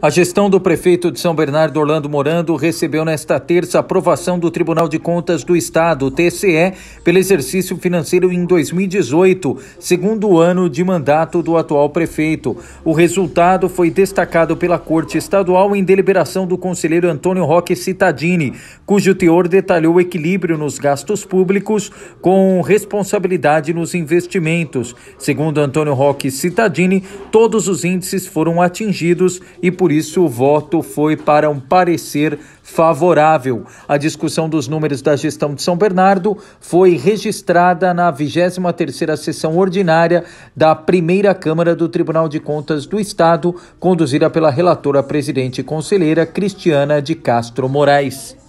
A gestão do prefeito de São Bernardo, Orlando Morando, recebeu nesta terça aprovação do Tribunal de Contas do Estado, TCE, pelo exercício financeiro em 2018, segundo ano de mandato do atual prefeito. O resultado foi destacado pela Corte Estadual em deliberação do conselheiro Antônio Roque Citadini, cujo teor detalhou o equilíbrio nos gastos públicos com responsabilidade nos investimentos. Segundo Antônio Roque Citadini, todos os índices foram atingidos e por por isso o voto foi para um parecer favorável. A discussão dos números da gestão de São Bernardo foi registrada na 23ª sessão ordinária da Primeira Câmara do Tribunal de Contas do Estado, conduzida pela relatora presidente e conselheira Cristiana de Castro Moraes.